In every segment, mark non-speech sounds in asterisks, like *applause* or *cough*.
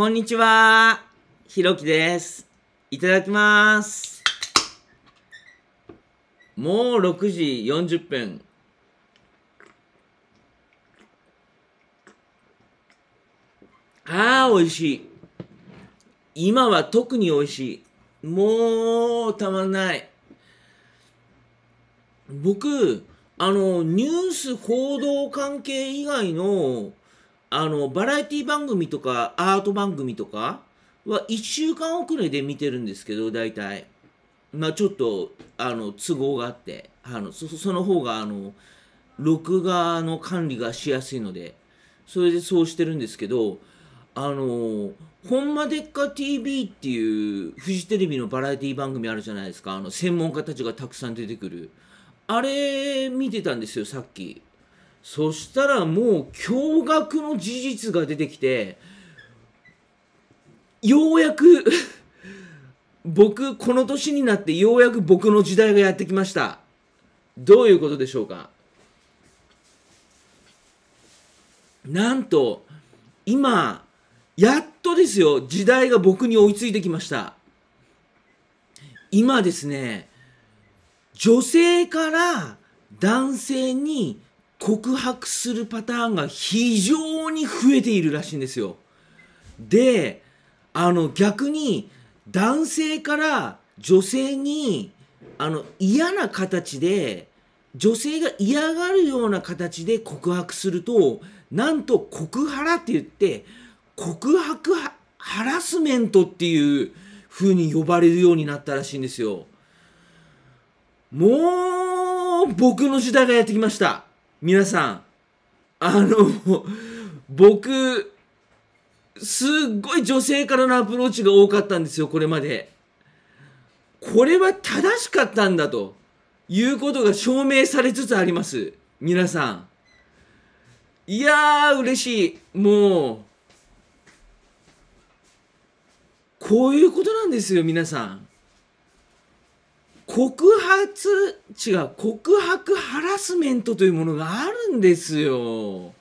こんにちは。ひろきです。いただきます。もう6時40分。ああ、美味しい。今は特に美味しい。もう、たまんない。僕、あの、ニュース報道関係以外のあの、バラエティ番組とか、アート番組とかは1週間遅れで見てるんですけど、大体。まあちょっと、あの、都合があって、あの、そ、その方が、あの、録画の管理がしやすいので、それでそうしてるんですけど、あの、ほんまでっか TV っていうフジテレビのバラエティ番組あるじゃないですか。あの、専門家たちがたくさん出てくる。あれ見てたんですよ、さっき。そしたらもう驚愕の事実が出てきてようやく *laughs* 僕この年になってようやく僕の時代がやってきましたどういうことでしょうかなんと今やっとですよ時代が僕に追いついてきました今ですね女性から男性に告白するパターンが非常に増えているらしいんですよ。で、あの逆に男性から女性にあの嫌な形で女性が嫌がるような形で告白するとなんと告ハラって言って告白ハラスメントっていう風に呼ばれるようになったらしいんですよ。もう僕の時代がやってきました。皆さん、あの、僕、すっごい女性からのアプローチが多かったんですよ、これまで。これは正しかったんだということが証明されつつあります。皆さん。いやー、嬉しい。もう、こういうことなんですよ、皆さん。告発、違う、告白ハラスメントというものがあるんですよ。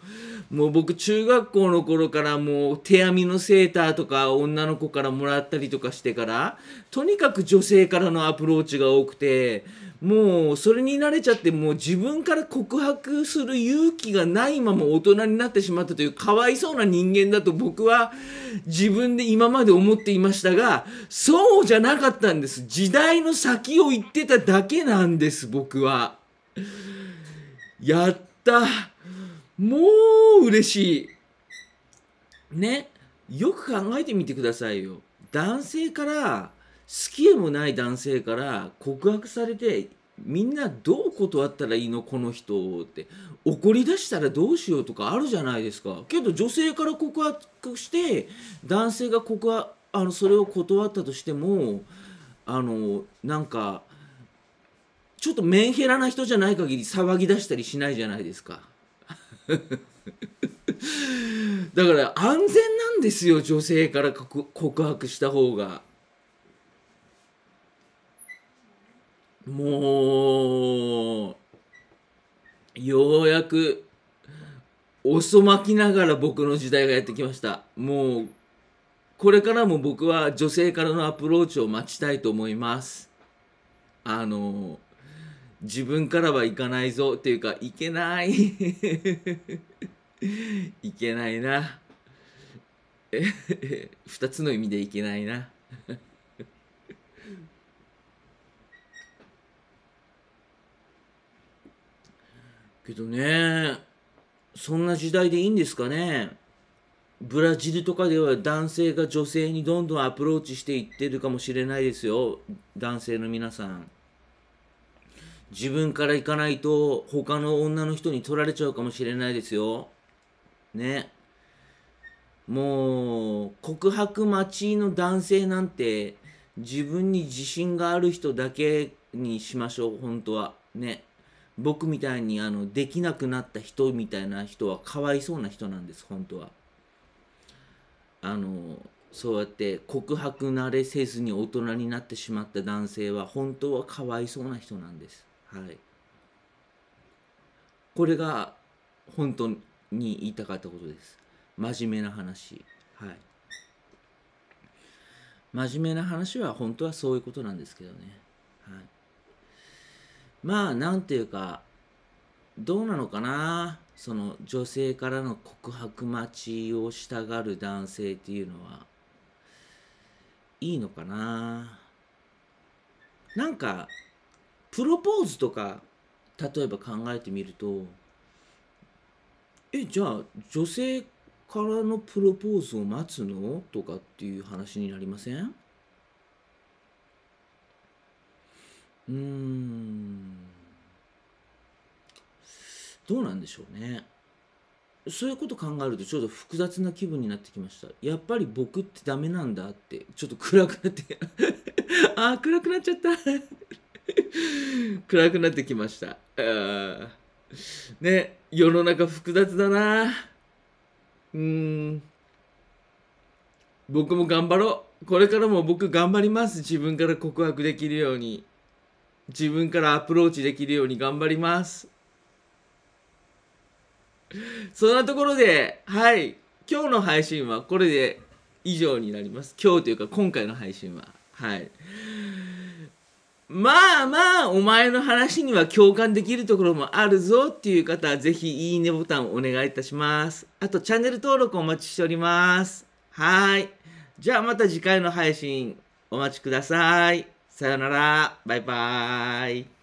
もう僕中学校の頃からもう手編みのセーターとか女の子からもらったりとかしてからとにかく女性からのアプローチが多くてもうそれに慣れちゃってもう自分から告白する勇気がないまま大人になってしまったというかわいそうな人間だと僕は自分で今まで思っていましたがそうじゃなかったんです時代の先を行ってただけなんです僕はやったもう嬉しいねよく考えてみてくださいよ男性から好きでもない男性から告白されてみんなどう断ったらいいのこの人って怒り出したらどうしようとかあるじゃないですかけど女性から告白して男性が告白あのそれを断ったとしてもあのなんかちょっとメンヘラな人じゃない限り騒ぎ出したりしないじゃないですか *laughs* だから安全なんですよ女性から告白した方が。もう、ようやく、遅まきながら僕の時代がやってきました。もう、これからも僕は女性からのアプローチを待ちたいと思います。あの、自分からはいかないぞっていうか、いけない。*laughs* いけないな。二つの意味でいけないな。けどね、そんな時代でいいんですかね。ブラジルとかでは男性が女性にどんどんアプローチしていってるかもしれないですよ。男性の皆さん。自分から行かないと他の女の人に取られちゃうかもしれないですよ。ね。もう告白待ちの男性なんて自分に自信がある人だけにしましょう本当はね僕みたいにあのできなくなった人みたいな人はかわいそうな人なんです本当はあのそうやって告白慣れせずに大人になってしまった男性は本当はかわいそうな人なんですはいこれが本当に言いたかったことです真面目な話はい真面目な話は本当はそういうことなんですけどねはいまあなんていうかどうなのかなその女性からの告白待ちをしたがる男性っていうのはいいのかななんかプロポーズとか例えば考えてみるとえじゃあ女性からのプロポーズを待つのとかっていう話になりませんうーんどうなんでしょうねそういうこと考えるとちょっと複雑な気分になってきましたやっぱり僕ってダメなんだってちょっと暗くなって *laughs* ああ暗くなっちゃった暗くなってきましたあね世の中複雑だなうん僕も頑張ろうこれからも僕頑張ります自分から告白できるように自分からアプローチできるように頑張ります *laughs* そんなところで、はい。今日の配信はこれで以上になります。今日というか今回の配信は。はい。まあまあ、お前の話には共感できるところもあるぞっていう方は、ぜひいいねボタンをお願いいたします。あと、チャンネル登録お待ちしております。はい。じゃあまた次回の配信お待ちください。さよなら。バイバーイ。